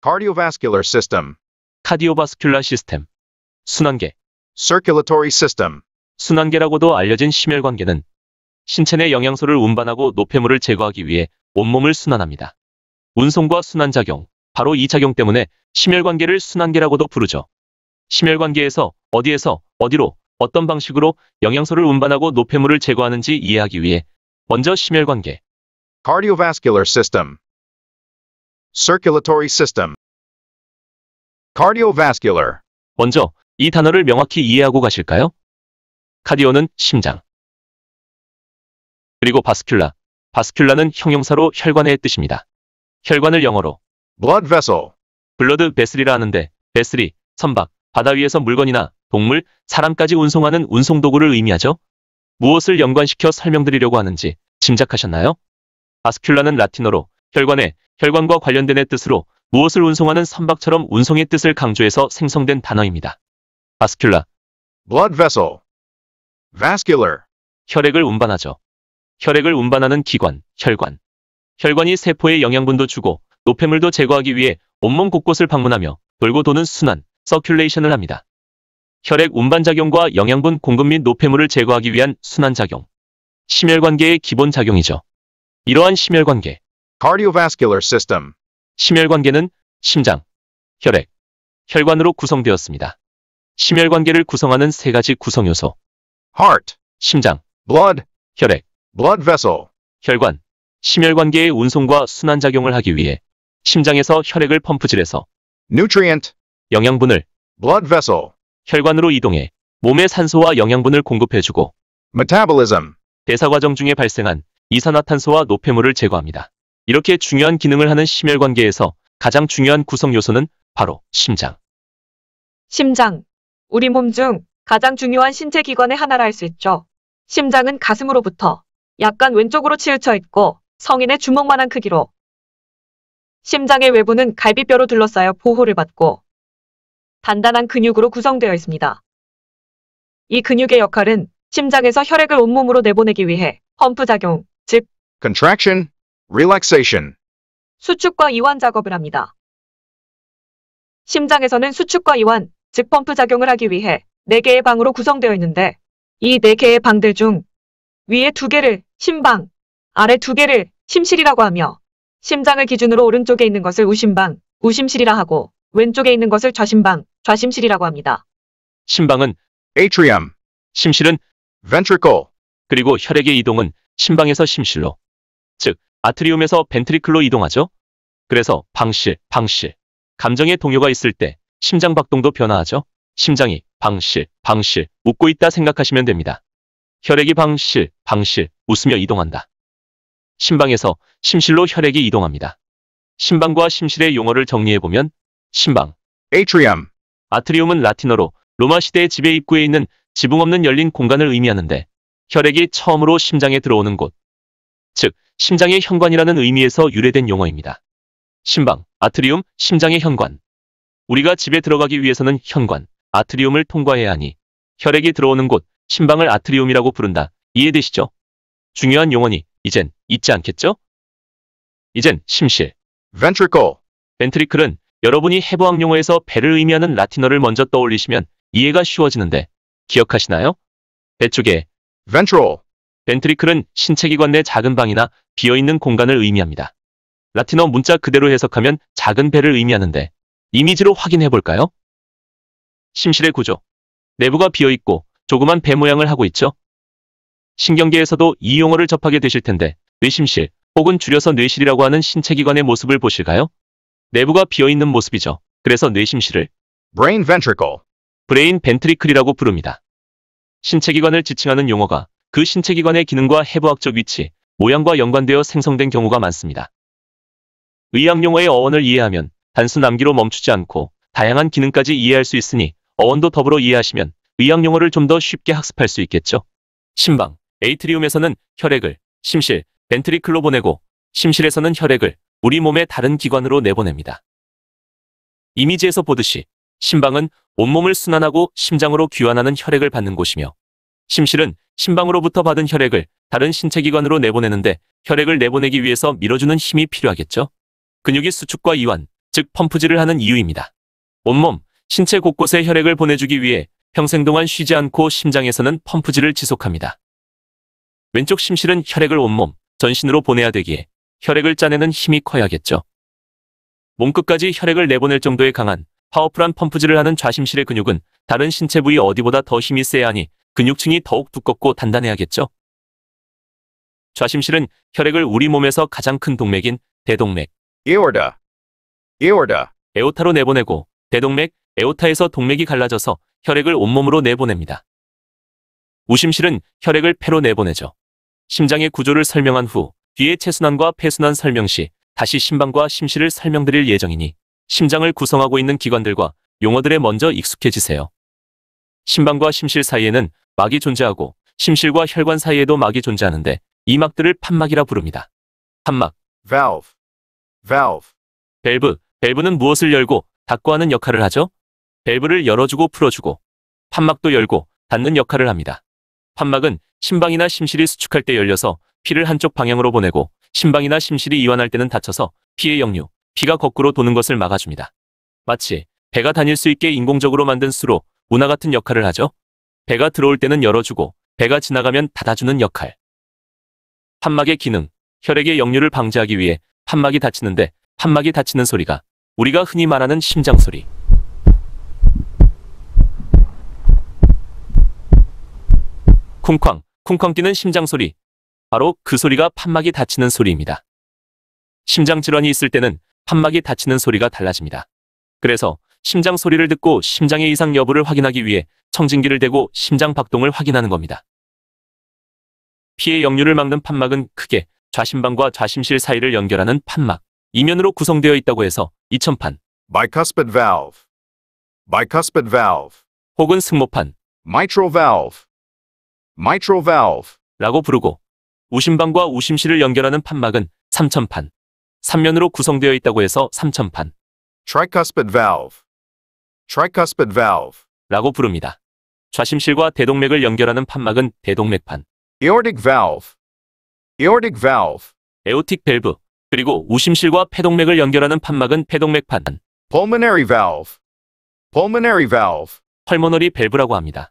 cardiovascular system 카디오바스큘라 시스템 순환계 circulatory system 순환계라고도 알려진 심혈관계는 신체 내 영양소를 운반하고 노폐물을 제거하기 위해 온몸을 순환합니다. 운송과 순환작용, 바로 이 작용 때문에 심혈관계를 순환계라고도 부르죠. 심혈관계에서 어디에서 어디로 어떤 방식으로 영양소를 운반하고 노폐물을 제거하는지 이해하기 위해 먼저 심혈관계 cardiovascular system circulatory system. cardiovascular. 먼저 이 단어를 명확히 이해하고 가실까요? 카디오는 심장. 그리고 바스큘라. 바스큘라는 형용사로 혈관의 뜻입니다. 혈관을 영어로 blood vessel. 블러드 베슬이라 하는데 베슬이 선박, 바다 위에서 물건이나 동물, 사람까지 운송하는 운송도구를 의미하죠. 무엇을 연관시켜 설명드리려고 하는지 짐작하셨나요? 바스큘라는 라틴어로 혈관에 혈관과 관련된의 뜻으로 무엇을 운송하는 선박처럼 운송의 뜻을 강조해서 생성된 단어입니다. vascular blood vessel vascular 혈액을 운반하죠. 혈액을 운반하는 기관, 혈관. 혈관이 세포에 영양분도 주고 노폐물도 제거하기 위해 온몸 곳곳을 방문하며 돌고 도는 순환, 서큘레이션을 합니다. 혈액 운반작용과 영양분 공급 및 노폐물을 제거하기 위한 순환작용. 심혈관계의 기본작용이죠. 이러한 심혈관계, cardiovascular system. 심혈관계는 심장, 혈액, 혈관으로 구성되었습니다. 심혈관계를 구성하는 세 가지 구성요소. heart, 심장, blood, 혈액, blood vessel, 혈관, 심혈관계의 운송과 순환작용을 하기 위해 심장에서 혈액을 펌프질해서 nutrient, 영양분을 blood vessel, 혈관으로 이동해 몸에 산소와 영양분을 공급해주고 metabolism, 대사과정 중에 발생한 이산화탄소와 노폐물을 제거합니다. 이렇게 중요한 기능을 하는 심혈관계에서 가장 중요한 구성 요소는 바로 심장. 심장. 우리 몸 중 가장 중요한 신체 기관의 하나라 할 수 있죠. 심장은 가슴으로부터 약간 왼쪽으로 치우쳐 있고 성인의 주먹만한 크기로 심장의 외부는 갈비뼈로 둘러싸여 보호를 받고 단단한 근육으로 구성되어 있습니다. 이 근육의 역할은 심장에서 혈액을 온몸으로 내보내기 위해 펌프 작용, 즉 contraction relaxation. 수축과 이완 작업을 합니다. 심장에서는 수축과 이완, 즉 펌프 작용을 하기 위해 4개의 방으로 구성되어 있는데 이 4개의 방들 중 위에 2개를 심방, 아래 2개를 심실이라고 하며 심장을 기준으로 오른쪽에 있는 것을 우심방, 우심실이라 하고 왼쪽에 있는 것을 좌심방, 좌심실이라고 합니다. 심방은 atrium, 심실은 ventricle, 그리고 혈액의 이동은 심방에서 심실로, 즉 아트리움에서 벤트리클로 이동하죠. 그래서 방실, 방실. 감정의 동요가 있을 때 심장 박동도 변화하죠. 심장이 방실, 방실 웃고 있다 생각하시면 됩니다. 혈액이 방실, 방실 웃으며 이동한다. 심방에서 심실로 혈액이 이동합니다. 심방과 심실의 용어를 정리해보면 심방, atrium, 아트리움은 라틴어로 로마 시대의 집의 입구에 있는 지붕 없는 열린 공간을 의미하는데 혈액이 처음으로 심장에 들어오는 곳, 즉 심장의 현관이라는 의미에서 유래된 용어입니다. 심방, 아트리움, 심장의 현관. 우리가 집에 들어가기 위해서는 현관, 아트리움을 통과해야 하니 혈액이 들어오는 곳, 심방을 아트리움이라고 부른다. 이해되시죠? 중요한 용어니 이젠 잊지 않겠죠? 이젠 심실. ventricle. ventricle은 여러분이 해부학 용어에서 배를 의미하는 라틴어를 먼저 떠올리시면 이해가 쉬워지는데 기억하시나요? 배 쪽에 ventral. ventricle은 신체기관 내 작은 방이나 비어있는 공간을 의미합니다. 라틴어 문자 그대로 해석하면 작은 배를 의미하는데 이미지로 확인해 볼까요? 심실의 구조. 내부가 비어있고 조그만 배 모양을 하고 있죠? 신경계에서도 이 용어를 접하게 되실 텐데 뇌심실 혹은 줄여서 뇌실이라고 하는 신체기관의 모습을 보실까요? 내부가 비어있는 모습이죠. 그래서 뇌심실을 brain ventricle, 브레인 벤트리클이라고 부릅니다. 신체기관을 지칭하는 용어가 그 신체기관의 기능과 해부학적 위치, 모양과 연관되어 생성된 경우가 많습니다. 의학용어의 어원을 이해하면 단순 암기로 멈추지 않고 다양한 기능까지 이해할 수 있으니 어원도 더불어 이해하시면 의학용어를 좀 더 쉽게 학습할 수 있겠죠. 심방, 에이트리움에서는 혈액을, 심실, 벤트리클로 보내고 심실에서는 혈액을 우리 몸의 다른 기관으로 내보냅니다. 이미지에서 보듯이 심방은 온몸을 순환하고 심장으로 귀환하는 혈액을 받는 곳이며 심실은 심방으로부터 받은 혈액을 다른 신체기관으로 내보내는데 혈액을 내보내기 위해서 밀어주는 힘이 필요하겠죠. 근육이 수축과 이완, 즉 펌프질을 하는 이유입니다. 온몸, 신체 곳곳에 혈액을 보내주기 위해 평생 동안 쉬지 않고 심장에서는 펌프질을 지속합니다. 왼쪽 심실은 혈액을 온몸, 전신으로 보내야 되기에 혈액을 짜내는 힘이 커야겠죠. 몸끝까지 혈액을 내보낼 정도의 강한 파워풀한 펌프질을 하는 좌심실의 근육은 다른 신체 부위 어디보다 더 힘이 세야 하니 근육층이 더욱 두껍고 단단해야겠죠. 좌심실은 혈액을 우리 몸에서 가장 큰 동맥인 대동맥 에오르다 에오르다 에오타로 내보내고 대동맥 에오타에서 동맥이 갈라져서 혈액을 온몸으로 내보냅니다. 우심실은 혈액을 폐로 내보내죠. 심장의 구조를 설명한 후 뒤에 체순환과 폐순환 설명 시 다시 심방과 심실을 설명드릴 예정이니 심장을 구성하고 있는 기관들과 용어들에 먼저 익숙해지세요. 심방과 심실 사이에는 막이 존재하고 심실과 혈관 사이에도 막이 존재하는데 이 막들을 판막이라 부릅니다. 판막 valve, valve. 밸브, 밸브는 무엇을 열고 닫고 하는 역할을 하죠? 밸브를 열어주고 풀어주고 판막도 열고 닫는 역할을 합니다. 판막은 심방이나 심실이 수축할 때 열려서 피를 한쪽 방향으로 보내고 심방이나 심실이 이완할 때는 닫혀서 피의 역류, 피가 거꾸로 도는 것을 막아줍니다. 마치 배가 다닐 수 있게 인공적으로 만든 수로 문화 같은 역할을 하죠. 배가 들어올 때는 열어주고 배가 지나가면 닫아주는 역할. 판막의 기능, 혈액의 역류를 방지하기 위해 판막이 닫히는데 판막이 닫히는 소리가 우리가 흔히 말하는 심장 소리. 쿵쾅, 쿵쾅 뛰는 심장 소리. 바로 그 소리가 판막이 닫히는 소리입니다. 심장 질환이 있을 때는 판막이 닫히는 소리가 달라집니다. 그래서 심장 소리를 듣고 심장의 이상 여부를 확인하기 위해 청진기를 대고 심장 박동을 확인하는 겁니다. 피의 역류를 막는 판막은 크게 좌심방과 좌심실 사이를 연결하는 판막, 이면으로 구성되어 있다고 해서 2천판 bicuspid valve, bicuspid valve, 혹은 승모판, mitral valve, mitral valve, 라고 부르고, 우심방과 우심실을 연결하는 판막은 3천판 3면으로 구성되어 있다고 해서 3천판 tricuspid valve, tricuspid valve 라고 부릅니다. 좌심실과 대동맥을 연결하는 판막은 대동맥판, aortic valve aortic valve 에오틱 밸브, 그리고 우심실과 폐동맥을 연결하는 판막은 폐동맥판, pulmonary valve pulmonary valve 펄머너리 밸브라고 합니다.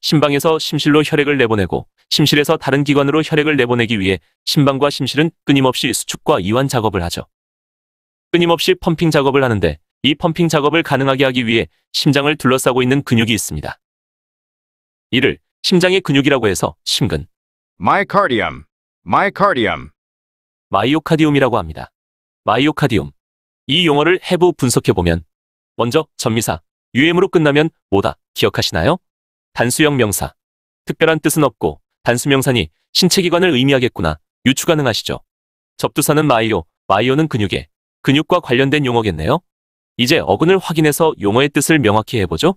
심방에서 심실로 혈액을 내보내고 심실에서 다른 기관으로 혈액을 내보내기 위해 심방과 심실은 끊임없이 수축과 이완 작업을 하죠. 끊임없이 펌핑 작업을 하는데 이 펌핑 작업을 가능하게 하기 위해 심장을 둘러싸고 있는 근육이 있습니다. 이를 심장의 근육이라고 해서 심근, 마이 o c a 마이 i u m 마이오카디움이라고 합니다. 마이오카디움. 이 용어를 해부 분석해보면 먼저 전미사, UM으로 끝나면 뭐다 기억하시나요? 단수형 명사. 특별한 뜻은 없고 단수명사니 신체기관을 의미하겠구나 유추 가능하시죠? 접두사는 마이오, 마이오는 근육에, 근육과 관련된 용어겠네요. 이제 어근을 확인해서 용어의 뜻을 명확히 해보죠.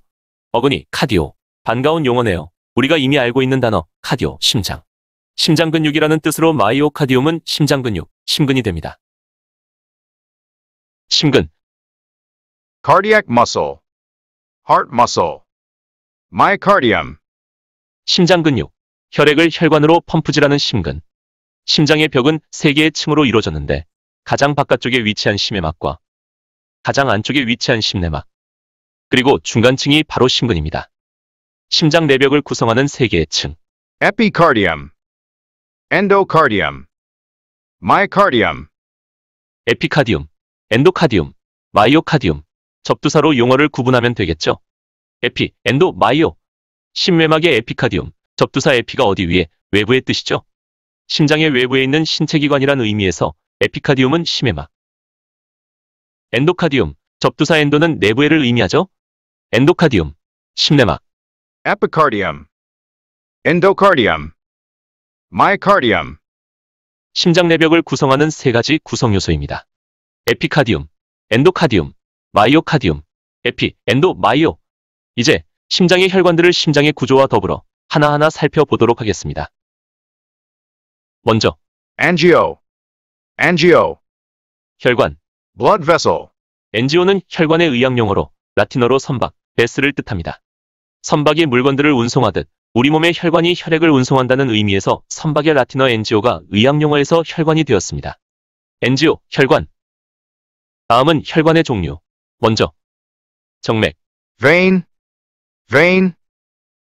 어근이 카디오. 반가운 용어네요. 우리가 이미 알고 있는 단어 카디오, 심장. 심장근육이라는 뜻으로 마이오카디움은 심장근육, 심근이 됩니다. 심근 cardiac muscle, heart muscle, myocardium 심장근육, 혈액을 혈관으로 펌프질하는 심근. 심장의 벽은 세개의 층으로 이루어졌는데 가장 바깥쪽에 위치한 심해막과 가장 안쪽에 위치한 심내막, 그리고 중간층이 바로 심근입니다. 심장 내벽을 구성하는 세 개의 층. epicardium, endocardium, myocardium. 에피카디움, 엔도카디움, 마이오카디움. 접두사로 용어를 구분하면 되겠죠. 에피, 엔도, 마이오. 심외막의 에피카디움, 접두사 에피가 어디 위에, 외부의 뜻이죠. 심장의 외부에 있는 신체기관이란 의미에서 에피카디움은 심해막 엔도카디움, 접두사 엔도는 내부에를 의미하죠. 엔도카디움, 심내막. epicardium, endocardium, myocardium. 심장 내벽을 구성하는 세 가지 구성 요소입니다. 에피카디움, 엔도카디움, 마이오카디움, 에피, 엔도, 마이오. 이제 심장의 혈관들을 심장의 구조와 더불어 하나하나 살펴보도록 하겠습니다. 먼저 angio, angio. 혈관, blood vessel. NGO는 혈관의 의학 용어로 라틴어로 선박, 베스를 뜻합니다. 선박이 물건들을 운송하듯 우리 몸의 혈관이 혈액을 운송한다는 의미에서 선박의 라틴어 NGO가 의학 용어에서 혈관이 되었습니다. NGO, 혈관. 다음은 혈관의 종류. 먼저 정맥, vein, vein.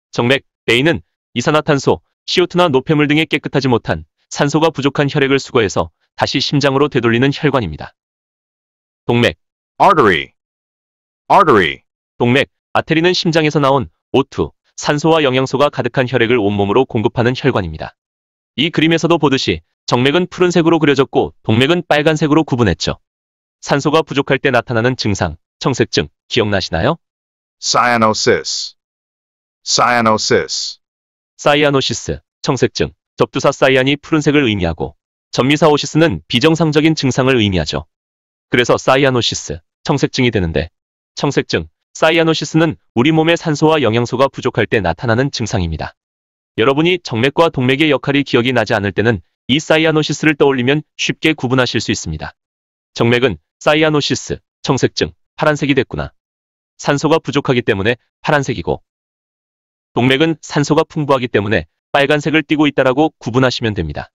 정맥, 베인은 이산화탄소, CO2나 노폐물 등의 깨끗하지 못한 산소가 부족한 혈액을 수거해서 다시 심장으로 되돌리는 혈관입니다. 동맥 artery artery 동맥 아테리는 심장에서 나온 O2 산소와 영양소가 가득한 혈액을 온몸으로 공급하는 혈관입니다. 이 그림에서도 보듯이 정맥은 푸른색으로 그려졌고 동맥은 빨간색으로 구분했죠. 산소가 부족할 때 나타나는 증상, 청색증, 기억나시나요? 사이아노시스 사이아노시스 사이아노시스, 청색증, 접두사 사이안이 푸른색을 의미하고 전미사오시스는 비정상적인 증상을 의미하죠. 그래서 사이아노시스, 청색증이 되는데 청색증, 사이아노시스는 우리 몸의 산소와 영양소가 부족할 때 나타나는 증상입니다. 여러분이 정맥과 동맥의 역할이 기억이 나지 않을 때는 이 사이아노시스를 떠올리면 쉽게 구분하실 수 있습니다. 정맥은 사이아노시스, 청색증, 파란색이 됐구나. 산소가 부족하기 때문에 파란색이고 동맥은 산소가 풍부하기 때문에 빨간색을 띠고 있다라고 구분하시면 됩니다.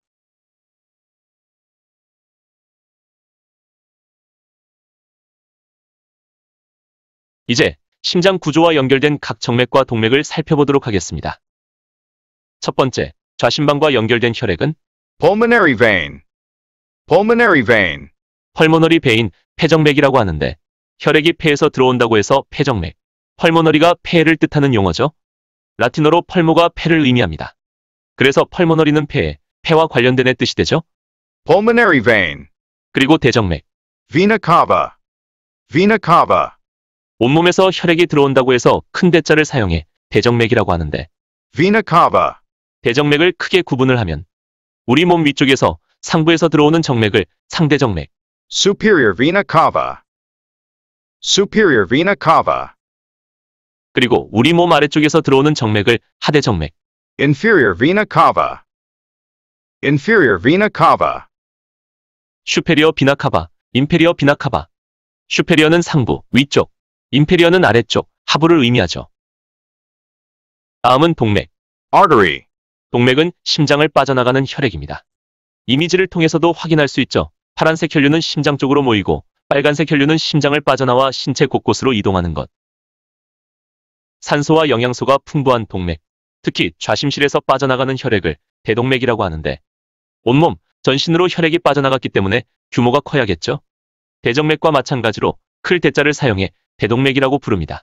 이제 심장 구조와 연결된 각 정맥과 동맥을 살펴보도록 하겠습니다. 첫 번째, 좌심방과 연결된 혈액은 pulmonary vein, pulmonary vein, 펄모너리 베인, 폐정맥이라고 하는데 혈액이 폐에서 들어온다고 해서 폐정맥, 펄모너리가 폐를 뜻하는 용어죠. 라틴어로 펄모가 폐를 의미합니다. 그래서 펄모너리는 폐, 에 폐와 관련된애 뜻이 되죠. pulmonary vein, 그리고 대정맥, vena cava, vena cava, 온몸에서 혈액이 들어온다고 해서 큰 대자를 사용해 대정맥이라고 하는데 vena cava 대정맥을 크게 구분을 하면 우리 몸 위쪽에서 상부에서 들어오는 정맥을 상대정맥 superior vena cava superior vena cava 그리고 우리 몸 아래쪽에서 들어오는 정맥을 하대정맥 inferior vena cava inferior vena cava 슈페리어 비나카바, 임페리어 비나카바. 슈페리어는 상부, 위쪽, 임페리어는 아래쪽, 하부를 의미하죠. 다음은 동맥. artery. 동맥은 심장을 빠져나가는 혈액입니다. 이미지를 통해서도 확인할 수 있죠. 파란색 혈류는 심장 쪽으로 모이고 빨간색 혈류는 심장을 빠져나와 신체 곳곳으로 이동하는 것. 산소와 영양소가 풍부한 동맥, 특히 좌심실에서 빠져나가는 혈액을 대동맥이라고 하는데 온몸, 전신으로 혈액이 빠져나갔기 때문에 규모가 커야겠죠? 대정맥과 마찬가지로 클 대자를 사용해 대동맥이라고 부릅니다.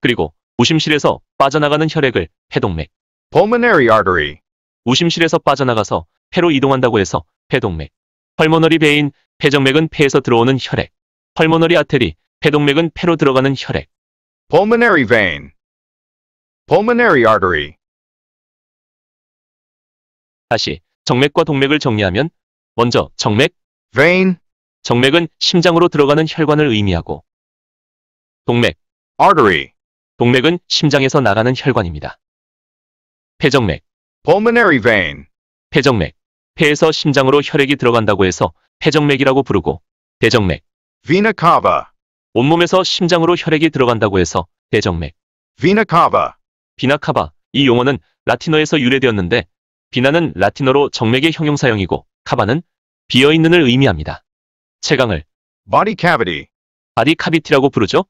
그리고 우심실에서 빠져나가는 혈액을 폐동맥 pulmonary artery 우심실에서 빠져나가서 폐로 이동한다고 해서 폐동맥 펄모너리 베인 폐정맥은 폐에서 들어오는 혈액 펄모너리 아테리 폐동맥은 폐로 들어가는 혈액 pulmonary vein pulmonary artery 다시 정맥과 동맥을 정리하면 먼저 정맥 vein 정맥은 심장으로 들어가는 혈관을 의미하고 동맥 artery 동맥은 심장에서 나가는 혈관입니다. 폐정맥 pulmonary vein 폐정맥 폐에서 심장으로 혈액이 들어간다고 해서 폐정맥이라고 부르고 대정맥 vena cava 온몸에서 심장으로 혈액이 들어간다고 해서 대정맥 vena cava 비나 카바 이 용어는 라틴어에서 유래되었는데 비나는 라틴어로 정맥의 형용사형이고 카바는 비어있는을 의미합니다. 체강을 body cavity 바디 카비티라고 부르죠.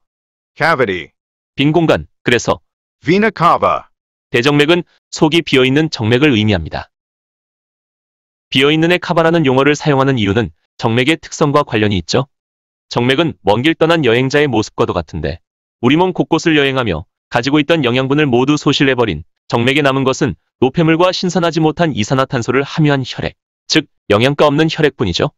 cavity. 빈 공간, 그래서 vena cava. 대정맥은 속이 비어있는 정맥을 의미합니다. 비어있는 의 카바라는 용어를 사용하는 이유는 정맥의 특성과 관련이 있죠. 정맥은 먼 길 떠난 여행자의 모습과도 같은데 우리 몸 곳곳을 여행하며 가지고 있던 영양분을 모두 소실해버린 정맥에 남은 것은 노폐물과 신선하지 못한 이산화탄소를 함유한 혈액, 즉 영양가 없는 혈액뿐이죠.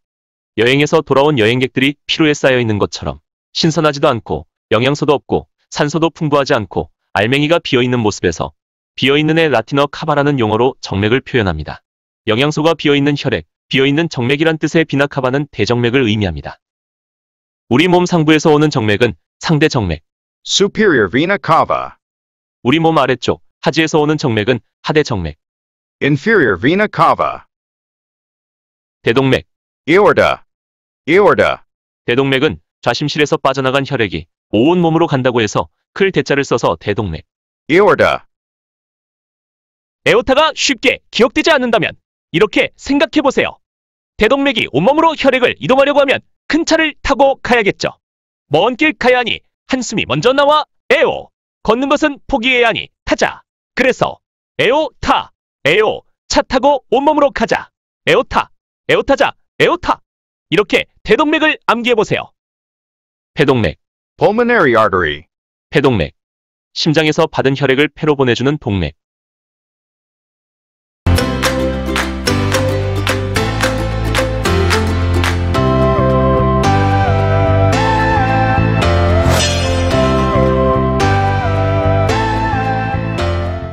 여행에서 돌아온 여행객들이 피로에 쌓여 있는 것처럼 신선하지도 않고 영양소도 없고 산소도 풍부하지 않고 알맹이가 비어있는 모습에서 비어있는 의 라틴어 카바라는 용어로 정맥을 표현합니다. 영양소가 비어있는 혈액, 비어있는 정맥이란 뜻의 비나카바는 대정맥을 의미합니다. 우리 몸 상부에서 오는 정맥은 상대 정맥, superior vena cava. 우리 몸 아래쪽, 하지에서 오는 정맥은 하대 정맥, inferior vena cava. 대동맥, aorta, aorta. 대동맥은 좌심실에서 빠져나간 혈액이 온 몸으로 간다고 해서 클 대자를 써서 대동맥. 에어다. 에어타가 쉽게 기억되지 않는다면 이렇게 생각해보세요. 대동맥이 온몸으로 혈액을 이동하려고 하면 큰 차를 타고 가야겠죠. 먼 길 가야 하니 한숨이 먼저 나와 에오. 걷는 것은 포기해야 하니 타자. 그래서 에오 타. 에오 차 타고 온몸으로 가자. 에오 타. 에오 타자. 에오 타. 이렇게 대동맥을 암기해보세요. 대동맥 pulmonary artery, 폐동맥. 심장에서 받은 혈액을 폐로 보내주는 동맥.